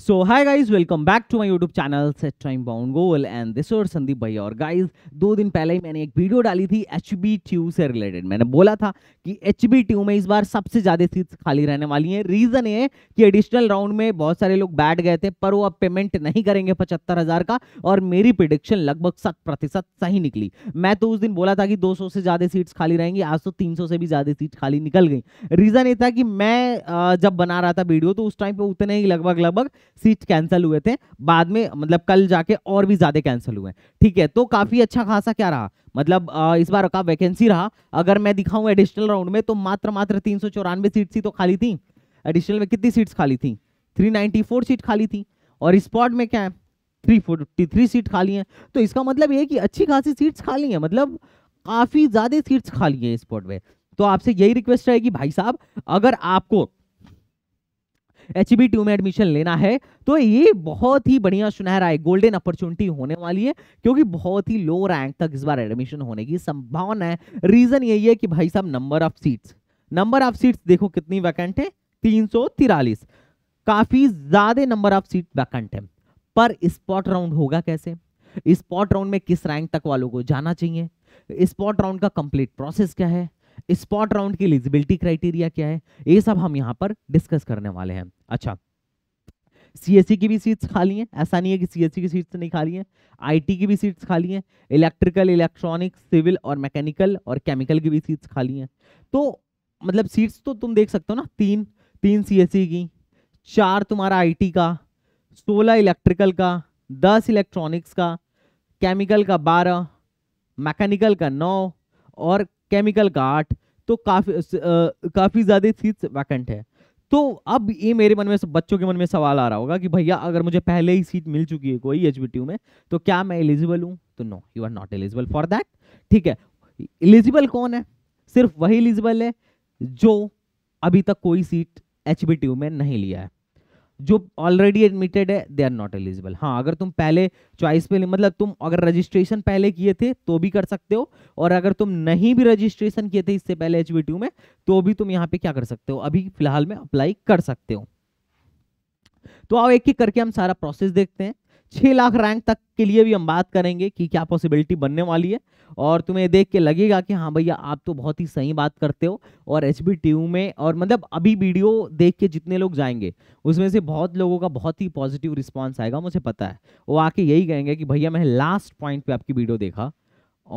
so hi guys welcome back to my YouTube channel set time bound goal and this और संदीप भाई और guys दो दिन पहले ही मैंने एक वीडियो डाली थी एच बी ट्यू से रिलेटेड मैंने बोला था कि एच बी ट्यू में इस बार सबसे ज़्यादा सीट्स खाली रहने वाली हैं रीज़न ये है कि एडिशनल राउंड में बहुत सारे लोग बैठ गए थे पर वो अब पेमेंट नहीं करेंगे पचहत्तर हजार का और मेरी प्रिडिक्शन लगभग सत प्रतिशत सही निकली मैं तो उस दिन बोला था कि दो सौ से ज़्यादा सीट्स खाली रहेंगी आज तो तीन सौ से भी ज़्यादा सीट खाली निकल गई रीज़न ये था कि मैं जब बना रहा था वीडियो तो उस टाइम पर उतने ही लगभग लगभग सीट कैंसिल हुए थे बाद में मतलब कल जाके और भी ज्यादा कैंसिल हुए ठीक है तो काफी अच्छा खासा क्या रहा मतलब इस बार का वैकेंसी रहा अगर मैं दिखाऊं एडिशनल राउंड में तो मात्र मात्र तीन सौ चौरानवे सीट सी तो खाली थी एडिशनल में कितनी सीट्स खाली थी 394 सीट खाली थी और स्पॉट में क्या है 343 सीट खाली हैं तो इसका मतलब ये कि अच्छी खासी सीट्स खाली हैं मतलब काफ़ी ज़्यादा सीट्स खाली हैं स्पॉट में तो आपसे यही रिक्वेस्ट रहेगी भाई साहब अगर आपको एच बी टू में एडमिशन लेना है तो ये बहुत ही बढ़िया सुनहरा है गोल्डन अपॉर्चुनिटी होने वाली है क्योंकि बहुत ही लो रैंक तक इस बार एडमिशन होने की संभावना है रीजन यही है कि भाई साहब number of seats number of seats देखो कितनी वैकेंट है तीन काफी ज्यादा नंबर ऑफ सीट वैकेंट है पर स्पॉट राउंड होगा कैसे स्पॉट राउंड में किस रैंक तक वालों को जाना चाहिए स्पॉट राउंड का कंप्लीट प्रोसेस क्या है स्पॉट राउंड की एलिजिबिलिटी क्राइटेरिया क्या है ये सब हम यहाँ पर डिस्कस करने वाले हैं अच्छा सीएससी की भी सीट्स खाली हैं ऐसा नहीं है कि सीएससी की सीट्स नहीं खाली हैं आईटी की भी सीट्स खाली हैं इलेक्ट्रिकल इलेक्ट्रॉनिक सिविल और मैकेनिकल और केमिकल की भी सीट्स खाली हैं तो मतलब सीट्स तो तुम देख सकते हो ना तीन तीन सीएससी की चार तुम्हारा आईटी का सोलह इलेक्ट्रिकल का दस इलेक्ट्रॉनिक्स का केमिकल का बारह मैकेनिकल का नौ और केमिकल का आठ तो काफ़ी काफ़ी ज़्यादा सीट्स वैकेंट है तो अब ये मेरे मन में बच्चों के मन में सवाल आ रहा होगा कि भैया अगर मुझे पहले ही सीट मिल चुकी है कोई एच में तो क्या मैं एलिजिबल हूँ तो no you are not eligible for that ठीक है एलिजिबल कौन है सिर्फ वही एलिजिबल है जो अभी तक कोई सीट एच में नहीं लिया है जो ऑलरेडी एडमिटेड है दे आर नॉट एलिजिबल हाँ अगर तुम पहले चॉइस पे मतलब तुम अगर रजिस्ट्रेशन पहले किए थे तो भी कर सकते हो और अगर तुम नहीं भी रजिस्ट्रेशन किए थे इससे पहले एच में तो भी तुम यहाँ पे क्या कर सकते हो अभी फिलहाल में अप्लाई कर सकते हो तो आओ एक एक करके हम सारा प्रोसेस देखते हैं छः लाख रैंक तक के लिए भी हम बात करेंगे कि क्या पॉसिबिलिटी बनने वाली है और तुम्हें देख के लगेगा कि हाँ भैया आप तो बहुत ही सही बात करते हो और एच बी में और मतलब अभी वीडियो देख के जितने लोग जाएंगे उसमें से बहुत लोगों का बहुत ही पॉजिटिव रिस्पॉन्स आएगा मुझे पता है वो आके यही कहेंगे कि भैया मैंने लास्ट पॉइंट पर आपकी वीडियो देखा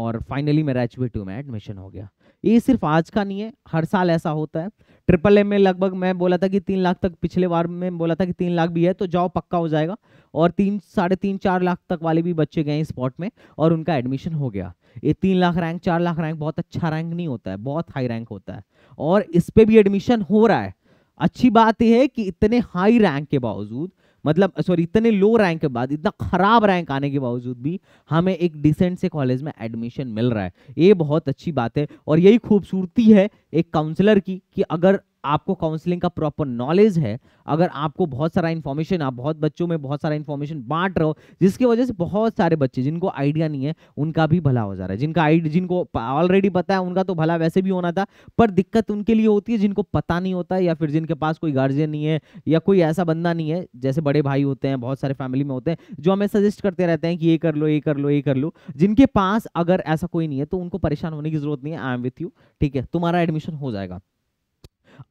और फाइनली मेरा एच में एडमिशन हो गया ये सिर्फ आज का नहीं है हर साल ऐसा होता है ट्रिपल ए में लगभग मैं बोला था कि तीन लाख तक पिछले बार में बोला था कि तीन लाख भी है तो जाओ पक्का हो जाएगा और तीन साढ़े तीन चार लाख तक वाले भी बच्चे गए स्पॉट में और उनका एडमिशन हो गया ये तीन लाख रैंक चार लाख रैंक बहुत अच्छा रैंक नहीं होता है बहुत हाई रैंक होता है और इस पर भी एडमिशन हो रहा है अच्छी बात यह है कि इतने हाई रैंक के बावजूद मतलब सॉरी इतने लो रैंक के बाद इतना खराब रैंक आने के बावजूद भी हमें एक डिसेंट से कॉलेज में एडमिशन मिल रहा है ये बहुत अच्छी बात है और यही खूबसूरती है एक काउंसलर की कि अगर आपको काउंसलिंग का प्रॉपर नॉलेज है अगर आपको बहुत सारा इन्फॉर्मेशन आप बहुत बच्चों में बहुत सारा इन्फॉर्मेशन बांट रहे हो जिसकी वजह से बहुत सारे बच्चे जिनको आइडिया नहीं है उनका भी भला हो जा रहा है जिनका आइडिया जिनको ऑलरेडी पता है उनका तो भला वैसे भी होना था पर दिक्कत उनके लिए होती है जिनको पता नहीं होता या फिर जिनके पास कोई गार्जियन नहीं है या कोई ऐसा बंदा नहीं है जैसे बड़े भाई होते हैं बहुत सारे फैमिली में होते हैं जो हमें सजेस्ट करते रहते हैं कि ये कर लो ये कर लो ये कर लो जिनके पास अगर ऐसा कोई नहीं है तो उनको परेशान होने की जरूरत नहीं है आई एम विथ यू ठीक है तुम्हारा एडमिशन हो जाएगा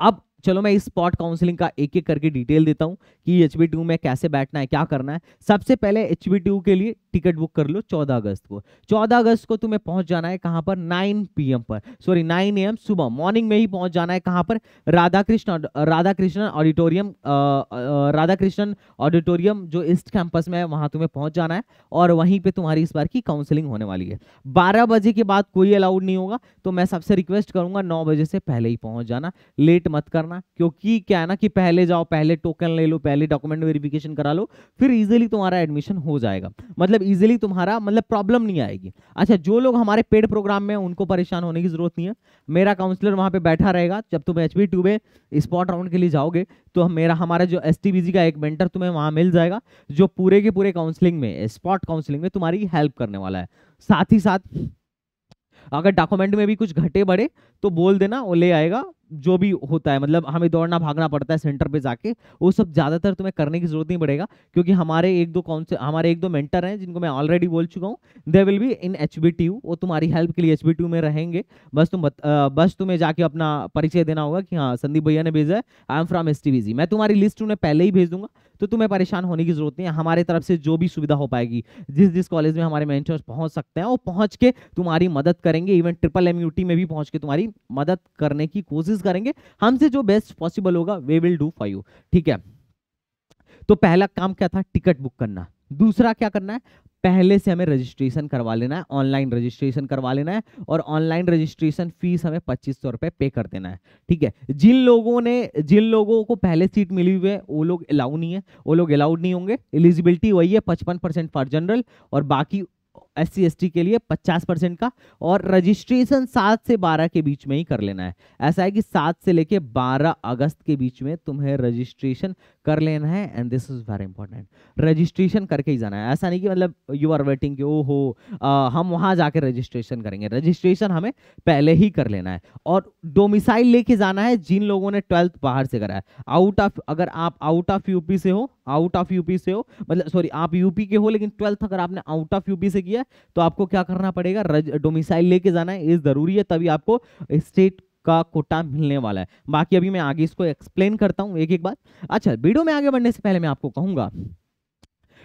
अब चलो मैं इस स्पॉट काउंसलिंग का एक एक करके डिटेल देता हूं कि एच में कैसे बैठना है क्या करना है सबसे पहले एच के लिए टिकट बुक कर लो चौदह अगस्त को चौदह अगस्त को तुम्हें पहुंच जाना है कहां पर नाइन पी पर सॉरी नाइन ए सुबह मॉर्निंग में ही पहुंच जाना है कहां पर राधा कृष्ण राधा कृष्ण ऑडिटोरियम राधा कृष्ण ऑडिटोरियम जो ईस्ट कैंपस में है वहां तुम्हें पहुंच जाना है और वहीं पर तुम्हारी इस बार की काउंसिलिंग होने वाली है बारह बजे के बाद कोई अलाउड नहीं होगा तो मैं सबसे रिक्वेस्ट करूंगा नौ बजे से पहले ही पहुंच जाना लेट मत करना क्योंकि क्या है ना कि पहले जाओ पहले टोकन ले लो पहले डॉक्यूमेंट वेरिफिकेशन करा लो फिर इजिली तुम्हारा एडमिशन हो जाएगा मतलब इजिली तुम्हारा मतलब प्रॉब्लम नहीं आएगी अच्छा जो लोग हमारे पेड प्रोग्राम में उनको परेशान होने की जरूरत नहीं है मेरा काउंसलर वहाँ पे बैठा रहेगा जब तुम एच बी टू में स्पॉट राउंड के लिए जाओगे तो मेरा हमारा जो एस का एक मेंटर तुम्हें वहाँ मिल जाएगा जो पूरे के पूरे काउंसलिंग में स्पॉट काउंसलिंग में तुम्हारी हेल्प करने वाला है साथ ही साथ अगर डॉक्यूमेंट में भी कुछ घटे बढ़े तो बोल देना वो ले आएगा जो भी होता है मतलब हमें दौड़ना भागना पड़ता है सेंटर पे जाके वो सब ज़्यादातर तुम्हें करने की जरूरत नहीं पड़ेगा क्योंकि हमारे एक दो कौन से हमारे एक दो मेंटर हैं जिनको मैं ऑलरेडी बोल चुका हूँ they will be in H वो तुम्हारी हेल्प के लिए एच में रहेंगे बस तुम बत, आ, बस तुम्हें जाके अपना परिचय देना होगा कि हाँ संदीप भैया ने भेजा है आई एम फ्रॉम एस मैं तुम्हारी लिस्ट उन्हें पहले ही भेज दूंगा तो तुम्हें परेशान होने की जरूरत नहीं है हमारे तरफ से जो भी सुविधा हो पाएगी जिस जिस कॉलेज में हमारे मेंटर्स पहुंच सकते हैं वो पहुंच के तुम्हारी मदद करेंगे इवन ट्रिपल एम में भी पहुंच के तुम्हारी मदद करने की कोशिश कोशिश करेंगे हमसे जो बेस्ट पॉसिबल होगा we will do for you ठीक है तो पहला काम क्या था टिकट बुक करना दूसरा क्या करना है पहले से हमें रजिस्ट्रेशन करवा लेना है ऑनलाइन रजिस्ट्रेशन करवा लेना है और ऑनलाइन रजिस्ट्रेशन फीस हमें पच्चीस सौ रुपये पे कर देना है ठीक है जिन लोगों ने जिन लोगों को पहले सीट मिली हुई है वो लोग अलाउ नहीं है वो लोग अलाउड नहीं होंगे एलिजिबिलिटी वही है पचपन परसेंट फॉर जनरल और बाकी एस सी के लिए 50 परसेंट का और रजिस्ट्रेशन सात से बारह के बीच में ही कर लेना है ऐसा है कि सात से लेके बारह अगस्त के बीच में तुम्हें रजिस्ट्रेशन कर लेना है and this is very important registration करके ही जाना है ऐसा नहीं कि मतलब यू आर वेटिंग ओ हो आ, हम वहां जाके रजिस्ट्रेशन करेंगे रजिस्ट्रेशन हमें पहले ही कर लेना है और डोमिसाइल लेके जाना है जिन लोगों ने ट्वेल्थ बाहर से करा है आउट ऑफ अगर आप आउट ऑफ यूपी से हो आउट ऑफ यूपी से हो मतलब सॉरी आप यूपी के हो लेकिन ट्वेल्थ अगर आपने आउट ऑफ यूपी से किया तो आपको क्या करना पड़ेगा डोमिसाइल लेके जाना है इस जरूरी है तभी आपको स्टेट का कोटा मिलने वाला है बाकी अभी मैं आगे इसको एक्सप्लेन करता हूँ एक एक बात अच्छा वीडियो में आगे बढ़ने से पहले मैं आपको कहूँगा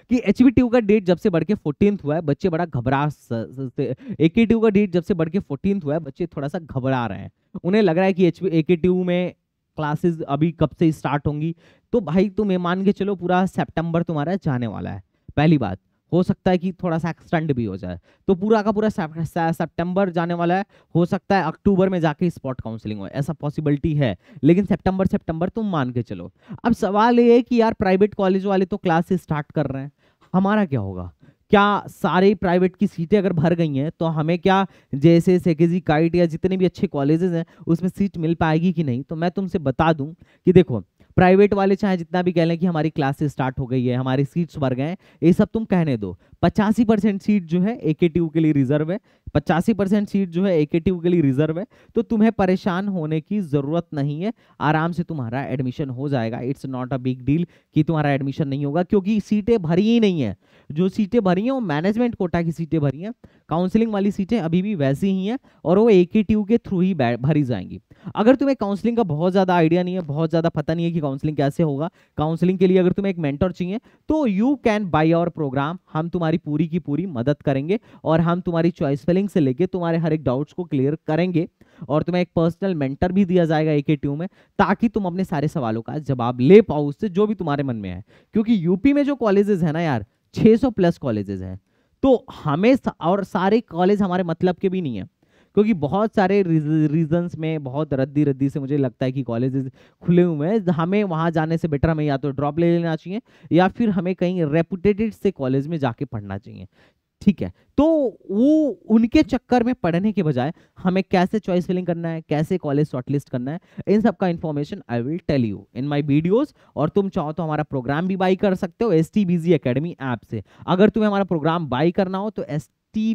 कि एच का डेट जब से बढ़ के फोर्टीन हुआ है बच्चे बड़ा घबरा ए के का डेट जब से बढ़ के फोर्टीन हुआ है बच्चे थोड़ा सा घबरा रहे हैं उन्हें लग रहा है कि एच ए के में क्लासेस अभी कब से स्टार्ट होंगी तो भाई तुम ये मान के चलो पूरा सितंबर तुम्हारा जाने वाला है पहली बात हो सकता है कि थोड़ा सा एक्सटेंड भी हो जाए तो पूरा का पूरा सेप्टेम्बर जाने वाला है हो सकता है अक्टूबर में जाके स्पॉट काउंसलिंग हो ऐसा पॉसिबिलिटी है लेकिन सेप्टेम्बर सेप्टेम्बर तुम मान के चलो अब सवाल ये है कि यार प्राइवेट कॉलेज वाले तो क्लास स्टार्ट कर रहे हैं हमारा क्या होगा क्या सारे प्राइवेट की सीटें अगर भर गई हैं तो हमें क्या जैसे सेकेजी काइट या जितने भी अच्छे कॉलेजेस हैं उसमें सीट मिल पाएगी कि नहीं तो मैं तुमसे बता दूं कि देखो प्राइवेट वाले चाहे जितना भी कह लें कि हमारी क्लासेस स्टार्ट हो गई है हमारी सीट्स भर गए ये सब तुम कहने दो पचासी परसेंट सीट जो है ए के के लिए रिजर्व है पचासी परसेंट सीट जो है ए के के लिए रिजर्व है तो तुम्हें परेशान होने की ज़रूरत नहीं है आराम से तुम्हारा एडमिशन हो जाएगा it's not a big deal कि तुम्हारा एडमिशन नहीं होगा क्योंकि सीटें भरी ही नहीं है जो सीटें भरी हैं वो मैनेजमेंट कोटा की सीटें भरी हैं काउंसलिंग वाली सीटें अभी भी वैसी ही हैं और वो ए के थ्रू ही भरी जाएंगी अगर तुम्हें काउंसलिंग का बहुत ज़्यादा आइडिया नहीं है बहुत ज़्यादा पता नहीं है कि काउंसलिंग कैसे होगा काउंसलिंग के लिए अगर तुम्हें एक मेंटर चाहिए तो you can buy our programme हम तुम्हारी पूरी की पूरी मदद करेंगे और हम तुम्हारी चॉइस फिलिंग से लेके तुम्हारे हर एक डाउट्स को क्लियर करेंगे और तुम्हें एक पर्सनल मेंटर भी दिया जाएगा ए के में ताकि तुम अपने सारे सवालों का जवाब ले पाओ उससे जो भी तुम्हारे मन में है क्योंकि यूपी में जो कॉलेजेस है ना यार 600 प्लस कॉलेजेस हैं तो हमें और सारे कॉलेज हमारे मतलब के भी नहीं है क्योंकि बहुत सारे रीजंस में बहुत रद्दी रद्दी से मुझे लगता है कि कॉलेजेस खुले हुए हैं हमें वहाँ जाने से बेटर हमें या तो ड्रॉप ले लेना चाहिए या फिर हमें कहीं रेपुटेटेड से कॉलेज में जाके पढ़ना चाहिए ठीक है तो वो उनके चक्कर में पढ़ने के बजाय हमें कैसे चॉइस फिलिंग करना है कैसे कॉलेज शॉर्टलिस्ट करना है इन सब का information I will tell you in my videos और तुम चाहो तो हमारा प्रोग्राम भी बाई कर सकते हो एस टी अकेडमी ऐप से अगर तुम्हें हमारा प्रोग्राम बाई करना हो तो S T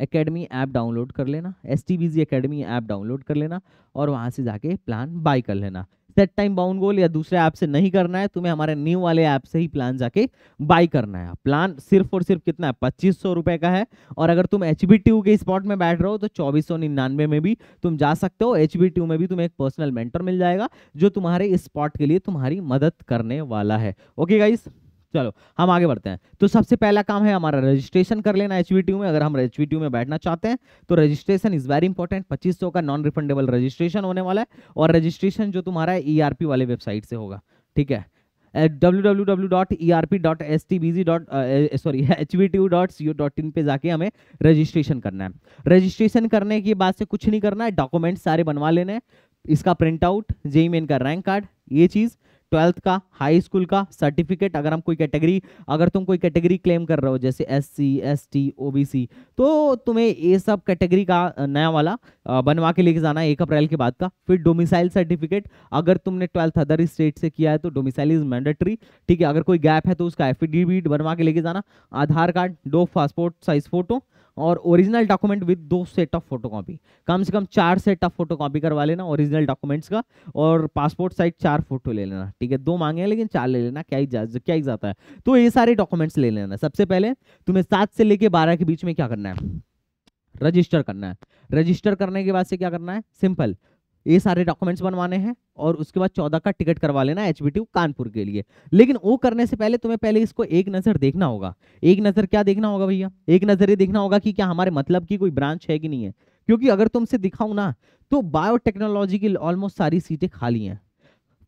academy app download कर लेना S T B G academy app download कर लेना और वहाँ से जाके प्लान बाय कर लेना सेट टाइम बाउंड गोल या दूसरे ऐप से नहीं करना है तुम्हें हमारे न्यू वाले ऐप से ही प्लान जाके बाय करना है प्लान सिर्फ और सिर्फ कितना है पच्चीस सौ रुपए का है और अगर तुम एच बी के स्पॉट में बैठ रहे हो तो चौबीस सौ निन्यानवे में भी तुम जा सकते हो एच बी में भी तुम्हें एक पर्सनल मेंटर मिल जाएगा जो तुम्हारे स्पॉट के लिए तुम्हारी मदद करने वाला है ओके गाइस चलो हम आगे बढ़ते हैं तो सबसे पहला काम है हमारा रजिस्ट्रेशन कर लेना एच में अगर हम एच में बैठना चाहते हैं तो रजिस्ट्रेशन इज वेरी इंपॉर्टेंट पच्चीस का नॉन रिफंडेबल रजिस्ट्रेशन होने वाला है और रजिस्ट्रेशन जो तुम्हारा ई e वाले वेबसाइट से होगा ठीक है इन e uh, uh, पे जाके हमें रजिस्ट्रेशन करना है रजिस्ट्रेशन करने के बाद से कुछ नहीं करना है डॉक्यूमेंट सारे बनवा लेने हैं इसका प्रिंट आउट जेई मेन का रैंक कार्ड ये चीज़ ट्वेल्थ का हाई स्कूल का सर्टिफिकेट अगर हम कोई कैटेगरी अगर तुम कोई कैटेगरी क्लेम कर रहे हो जैसे S C S T O B C तो तुम्हें ये सब कैटेगरी का नया वाला बनवा के लेके जाना है एक अप्रैल के बाद का फिर डोमिसाइल सर्टिफिकेट अगर तुमने ट्वेल्थ अदर स्टेट से किया है तो डोमिसाइल इज मैंडेटरी ठीक है अगर कोई गैप है तो उसका एफिडेविट बनवा के लेके जाना आधार कार्ड दो पासपोर्ट साइज फोटो और ओरिजिनल डॉक्यूमेंट विद दो सेट ऑफ फोटोकॉपी कम से कम चार सेट ऑफ फोटोकॉपी करवा लेना ओरिजिनल डॉक्यूमेंट्स का और पासपोर्ट साइज चार फोटो ले लेना ठीक है दो मांगे हैं लेकिन चार ले लेना क्या ही क्या ही जाता है तो ये सारे डॉक्यूमेंट्स ले लेना सबसे पहले तुम्हें सात से लेके बारह के बीच में क्या करना है रजिस्टर करना है रजिस्टर करने के बाद से क्या करना है सिंपल ये सारे डॉक्यूमेंट्स बनवाने हैं और उसके बाद चौदह का टिकट करवा लेना एच कानपुर के लिए लेकिन वो करने से पहले तुम्हें पहले इसको एक नज़र देखना होगा एक नज़र क्या देखना होगा भैया एक नज़र ये देखना होगा कि क्या हमारे मतलब की कोई ब्रांच है कि नहीं है क्योंकि अगर तुमसे दिखाऊँ ना तो बायोटेक्नोलॉजी की ऑलमोस्ट सारी सीटें खाली हैं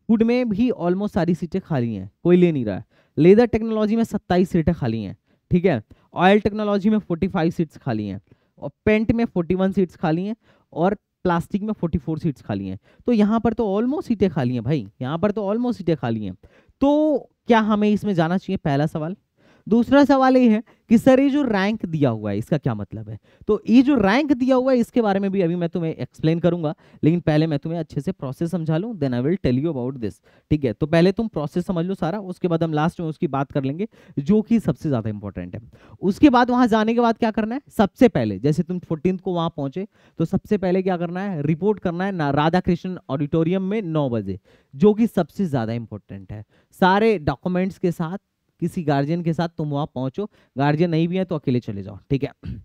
फूड में भी ऑलमोस्ट सारी सीटें खाली हैं कोई ले नहीं रहा है लेदर टेक्नोलॉजी में सत्ताईस सीटें खाली हैं ठीक है ऑयल टेक्नोलॉजी में फोर्टी फाइव सीट्स खाली हैं और पेंट में फोर्टी वन सीट्स खाली हैं और प्लास्टिक में 44 सीट्स खाली हैं तो यहाँ पर तो ऑलमोस्ट सीटें खाली हैं भाई यहाँ पर तो ऑलमोस्ट सीटें खाली हैं तो क्या हमें इसमें जाना चाहिए पहला सवाल दूसरा सवाल ये है कि सर ये जो रैंक दिया हुआ है इसका क्या मतलब है तो ये जो रैंक दिया हुआ है इसके बारे में भी अभी मैं तुम्हें एक्सप्लेन करूंगा लेकिन पहले मैं तुम्हें अच्छे से प्रोसेस समझा लूँ then I will tell you about this ठीक है तो पहले तुम प्रोसेस समझ लो सारा उसके बाद हम लास्ट में उसकी बात कर लेंगे जो कि सबसे ज़्यादा इंपॉर्टेंट है उसके बाद वहाँ जाने के बाद क्या करना है सबसे पहले जैसे तुम फोर्टीन को वहाँ पहुँचे तो सबसे पहले क्या करना है रिपोर्ट करना है राधा कृष्ण ऑडिटोरियम में नौ बजे जो कि सबसे ज़्यादा इंपॉर्टेंट है सारे डॉक्यूमेंट्स के साथ किसी गार्जियन के साथ तुम वहाँ पहुँचो गार्जियन नहीं भी है तो अकेले चले जाओ ठीक है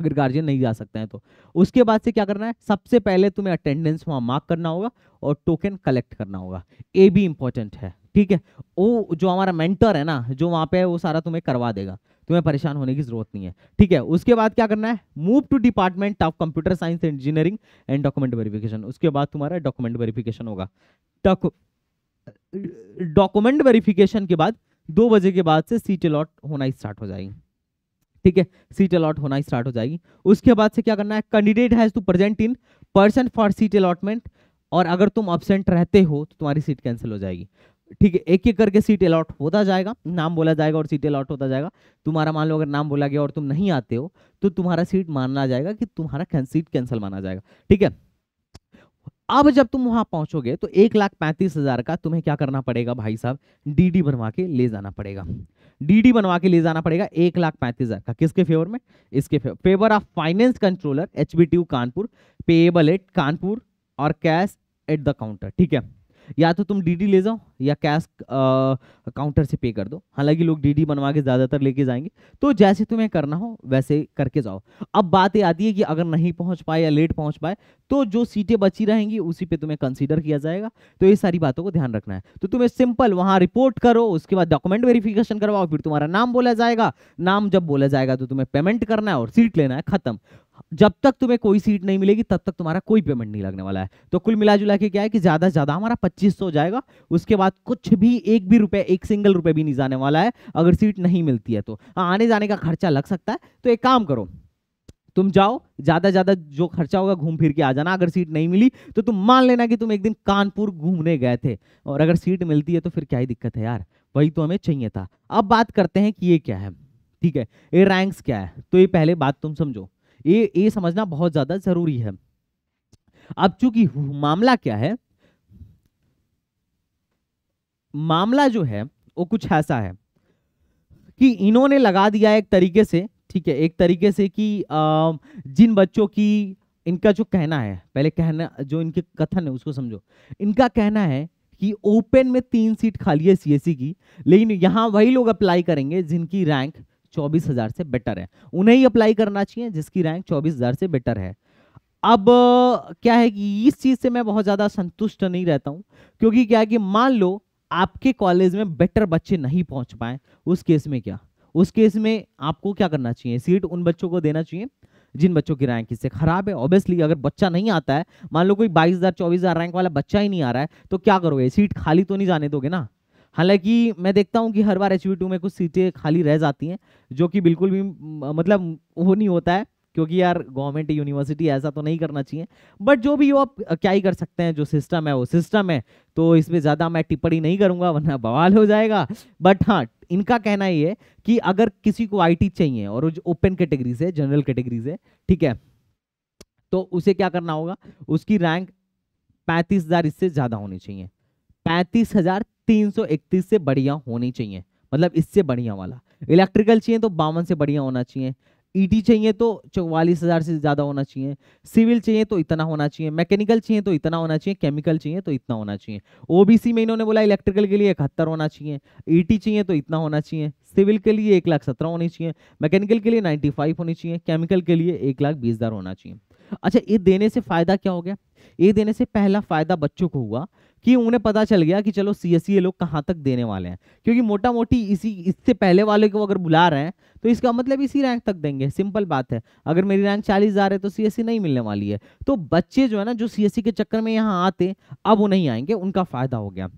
अगर गार्जियन नहीं जा सकते हैं तो उसके बाद से क्या करना है सबसे पहले तुम्हें अटेंडेंस वहाँ मार्क करना होगा और टोकन कलेक्ट करना होगा ये भी इंपॉर्टेंट है ठीक है वो जो हमारा मेंटर है ना जो वहाँ पे है वो सारा तुम्हें करवा देगा तुम्हें परेशान होने की जरूरत नहीं है ठीक है उसके बाद क्या करना है move to department of computer science engineering and document verification उसके बाद तुम्हारा डॉक्यूमेंट वेरिफिकेशन होगा डॉक्यूमेंट वेरिफिकेशन के बाद दो बजे के बाद से सीट अलॉट होना स्टार्ट हो जाएगी ठीक है सीट अलॉट होना स्टार्ट हो जाएगी उसके बाद से क्या करना है candidate has to present in person for seat allotment और अगर तुम अब्सेंट रहते हो तो तुम्हारी सीट कैंसिल हो जाएगी ठीक है एक एक करके सीट अलॉट होता जाएगा नाम बोला जाएगा और सीट अलॉट होता जाएगा तुम्हारा मान लो अगर नाम बोला गया और तुम नहीं आते हो तो तुम्हारा सीट माना जाएगा कि तुम्हारा सीट कैंसिल माना जाएगा ठीक है अब जब तुम वहां पहुंचोगे तो एक लाख पैंतीस हजार का तुम्हें क्या करना पड़ेगा भाई साहब डीडी बनवा के ले जाना पड़ेगा डीडी बनवा के ले जाना पड़ेगा एक लाख पैंतीस हजार का किसके फेवर में इसके favour favour of finance controller H Kanpur payable at Kanpur और कैश एट द काउंटर ठीक है या तो तुम डीडी ले जाओ या कैश काउंटर से पे कर दो हालांकि लोग डीडी बनवा के ज़्यादातर लेके जाएंगे तो जैसे तुम्हें करना हो वैसे करके जाओ अब बात ये आती है कि अगर नहीं पहुंच पाए या लेट पहुंच पाए तो जो सीटें बची रहेंगी उसी पे तुम्हें कंसीडर किया जाएगा तो ये सारी बातों को ध्यान रखना है तो तुम्हें सिंपल वहाँ रिपोर्ट करो उसके बाद डॉक्यूमेंट वेरिफिकेशन करवाओ फिर तुम्हारा नाम बोला जाएगा नाम जब बोला जाएगा तो तुम्हें पेमेंट करना है और सीट लेना है खत्म जब तक तुम्हें कोई सीट नहीं मिलेगी तब तक तुम्हारा कोई पेमेंट नहीं लगने वाला है तो कुल मिला जुला के क्या है कि ज्यादा ज्यादा हमारा पच्चीस हो जाएगा उसके बाद कुछ भी एक भी रुपए एक सिंगल रुपए भी नहीं जाने वाला है अगर सीट नहीं मिलती है तो हाँ, आने जाने का खर्चा लग सकता है तो एक काम करो तुम जाओ ज्यादा ज्यादा जो खर्चा होगा घूम फिर के आ जाना अगर सीट नहीं मिली तो तुम मान लेना कि तुम एक दिन कानपुर घूमने गए थे और अगर सीट मिलती है तो फिर क्या ही दिक्कत है यार वही तो हमें चाहिए था अब बात करते हैं कि ये क्या है ठीक है ये रैंक्स क्या है तो ये पहले बात तुम समझो ये ये समझना बहुत ज्यादा जरूरी है अब चूंकि मामला क्या है मामला जो है वो कुछ ऐसा है कि इन्होंने लगा दिया एक तरीके से ठीक है एक तरीके से कि जिन बच्चों की इनका जो कहना है पहले कहना जो इनके कथन है उसको समझो इनका कहना है कि ओपन में तीन सीट खाली है सीएससी की लेकिन यहां वही लोग अप्लाई करेंगे जिनकी रैंक चौबीस हजार से बेटर है उन्हें ही अप्लाई करना चाहिए जिसकी रैंक चौबीस हजार से बेटर है अब क्या है कि इस चीज़ से मैं बहुत ज़्यादा संतुष्ट नहीं रहता हूँ क्योंकि क्या है कि मान लो आपके कॉलेज में बेटर बच्चे नहीं पहुँच पाए उस केस में क्या उस केस में आपको क्या करना चाहिए सीट उन बच्चों को देना चाहिए जिन बच्चों की रैंक इससे खराब है ऑब्वियसली अगर बच्चा नहीं आता है मान लो कोई बाईस हजार चौबीस हजार रैंक वाला बच्चा ही नहीं आ रहा है तो क्या करोगे सीट खाली तो नहीं जाने दोगे ना हालांकि मैं देखता हूँ कि हर बार एच में कुछ सीटें खाली रह जाती हैं जो कि बिल्कुल भी मतलब वो नहीं होता है क्योंकि यार गवर्नमेंट यूनिवर्सिटी ऐसा तो नहीं करना चाहिए बट जो भी वो आप क्या ही कर सकते हैं जो सिस्टम है वो सिस्टम है तो इसमें ज़्यादा मैं टिप्पणी नहीं करूंगा वरना बवाल हो जाएगा बट हाँ इनका कहना ये है कि अगर किसी को आईटी चाहिए और जो ओपन कैटेगरी से जनरल कैटेगरी से ठीक है तो उसे क्या करना होगा उसकी रैंक पैंतीस हज़ार इससे ज़्यादा होनी चाहिए पैंतीस हज़ार 331 से बढ़िया होनी चाहिए मतलब इससे बढ़िया वाला इलेक्ट्रिकल चाहिए तो बावन से बढ़िया होना चाहिए ईटी e चाहिए तो चौवालीस हज़ार से ज़्यादा होना चाहिए सिविल चाहिए तो इतना होना चाहिए मैकेनिकल चाहिए तो इतना होना चाहिए केमिकल चाहिए तो इतना होना चाहिए ओबीसी में इन्होंने बोला इलेक्ट्रिकल के लिए इकहत्तर होना चाहिए ईटी e चाहिए तो इतना होना चाहिए सिविल के लिए एक लाख सत्रह होनी चाहिए मैकेनिकल के लिए नाइन्टी फाइव होनी चाहिए केमिकल के लिए एक लाख बीस हज़ार होना चाहिए अच्छा ये देने से फ़ायदा क्या हो गया ये देने से पहला फ़ायदा बच्चों को हुआ कि उन्हें पता चल गया कि चलो सी एस e ये लोग कहाँ तक देने वाले हैं क्योंकि मोटा मोटी इसी इससे पहले वाले को अगर बुला रहे हैं तो इसका मतलब इसी रैंक तक देंगे सिंपल बात है अगर मेरी रैंक चालीस हज़ार है तो सी e नहीं मिलने वाली है तो बच्चे जो है ना जो सी e के चक्कर में यहाँ आते अब वो नहीं आएंगे उनका फ़ायदा हो गया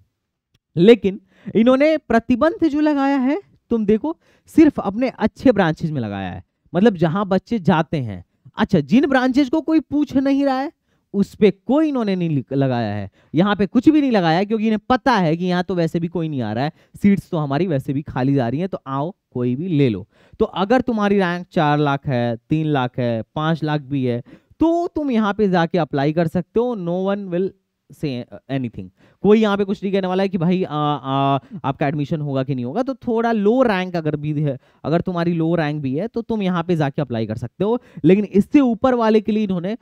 लेकिन इन्होंने प्रतिबंध जो लगाया है तुम देखो सिर्फ अपने अच्छे ब्रांचेज में लगाया है मतलब जहां बच्चे जाते हैं अच्छा जिन ब्रांचेज को कोई पूछ नहीं रहा है उस पर कोई इन्होंने नहीं लगाया है यहाँ पे कुछ भी नहीं लगाया क्योंकि इन्हें पता है कि यहाँ तो वैसे भी कोई नहीं आ रहा है सीट्स तो हमारी वैसे भी खाली जा रही हैं तो आओ कोई भी ले लो तो अगर तुम्हारी रैंक चार लाख है तीन लाख है पाँच लाख भी है तो तुम यहाँ पे जाके अप्लाई कर सकते हो no one will say anything कोई यहाँ पे कुछ नहीं कहने वाला है कि भाई आ, आ, आपका एडमिशन होगा कि नहीं होगा तो थोड़ा लो रैंक अगर भी है अगर तुम्हारी लो रैंक भी है तो तुम यहाँ पे जाके अप्लाई कर सकते हो लेकिन इससे ऊपर वाले के लिए इन्होंने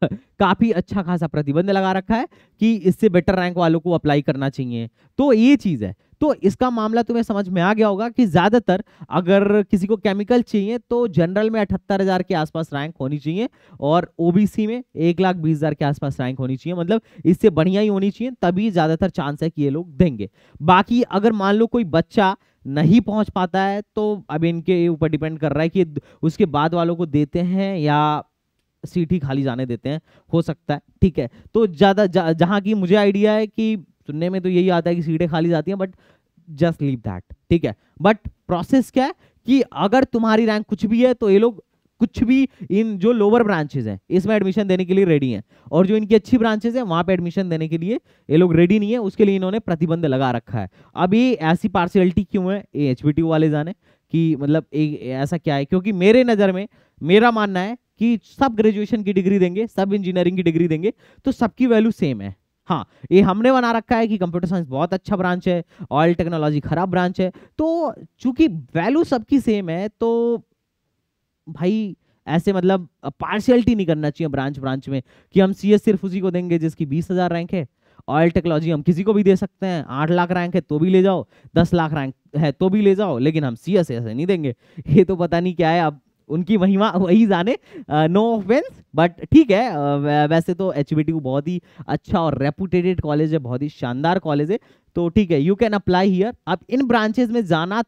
काफी अच्छा खासा प्रतिबंध लगा रखा है कि इससे बेटर रैंक वालों को अप्लाई करना चाहिए तो ये चीज है तो इसका मामला तुम्हें समझ में आ गया होगा कि ज्यादातर अगर किसी को केमिकल चाहिए तो जनरल में अठहत्तर हजार के आसपास रैंक होनी चाहिए और ओबीसी में एक लाख बीस हजार के आसपास रैंक होनी चाहिए मतलब इससे बढ़िया ही होनी चाहिए तभी ज्यादातर चांस है कि ये लोग देंगे बाकी अगर मान लो कोई बच्चा नहीं पहुंच पाता है तो अब इनके ऊपर डिपेंड कर रहा है कि उसके बाद वालों को देते हैं या सीट ही खाली जाने देते हैं हो सकता है ठीक है तो ज़्यादा जहाँ की मुझे आइडिया है कि सुनने में तो यही आता है कि सीटें खाली जाती हैं बट जस्ट लीव दैट ठीक है बट प्रोसेस क्या है कि अगर तुम्हारी रैंक कुछ भी है तो ये लोग कुछ भी इन जो लोअर ब्रांचेज हैं इसमें एडमिशन देने के लिए रेडी हैं और जो इनकी अच्छी ब्रांचेज हैं वहाँ पे एडमिशन देने के लिए ये लोग रेडी नहीं है उसके लिए इन्होंने प्रतिबंध लगा रखा है अभी ऐसी पार्सियलिटी क्यों है ए एच वाले जाने कि मतलब एक ऐसा क्या है क्योंकि मेरे नज़र में मेरा मानना है कि सब ग्रेजुएशन की डिग्री देंगे सब इंजीनियरिंग की डिग्री देंगे तो सबकी वैल्यू सेम है हाँ ये हमने बना रखा है कि कंप्यूटर साइंस बहुत अच्छा ब्रांच है ऑयल टेक्नोलॉजी खराब ब्रांच है तो चूंकि वैल्यू सबकी सेम है तो भाई ऐसे मतलब पार्शियलिटी नहीं करना चाहिए ब्रांच ब्रांच में कि हम सी सिर्फ उसी को देंगे जिसकी बीस हज़ार रैंक है ऑयल टेक्नोलॉजी हम किसी को भी दे सकते हैं आठ लाख रैंक है तो भी ले जाओ दस लाख रैंक है तो भी ले जाओ लेकिन हम सी एस ऐसे नहीं देंगे ये तो पता नहीं क्या है अब उनकी महिमा वही जाने नो ऑफेंस बट ठीक है वैसे तो एच बहुत ही अच्छा और रेपुटेटेड कॉलेज है बहुत ही शानदार कॉलेज है तो ठीक है यू कैन अप्लाई हियर आप इन ब्रांचेज में जाना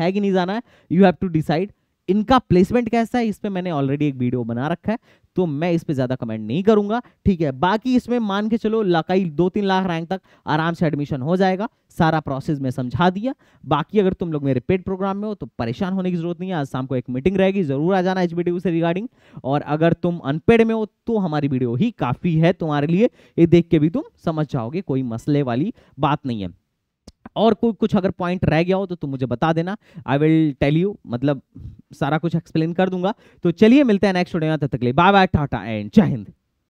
है कि नहीं जाना है यू हैव टू डिसाइड इनका प्लेसमेंट कैसा है इस पर मैंने ऑलरेडी एक वीडियो बना रखा है तो मैं इस पर ज़्यादा कमेंट नहीं करूंगा ठीक है बाकी इसमें मान के चलो लकाई दो तीन लाख रैंक तक आराम से एडमिशन हो जाएगा सारा प्रोसेस मैं समझा दिया बाकी अगर तुम लोग मेरे पेड प्रोग्राम में हो तो परेशान होने की जरूरत नहीं है आज शाम को एक मीटिंग रहेगी ज़रूर आ जाना एच से रिगार्डिंग और अगर तुम अनपेड में हो तो हमारी वीडियो ही काफ़ी है तुम्हारे लिए ये देख के भी तुम समझ जाओगे कोई मसले वाली बात नहीं है और कोई कुछ अगर पॉइंट रह गया हो तो तुम मुझे बता देना आई विल टेल यू मतलब सारा कुछ एक्सप्लेन कर दूंगा तो चलिए मिलते हैं नेक्स्ट वीडियो में तब तक लिए बाय बाय टाटा एंड जय हिंद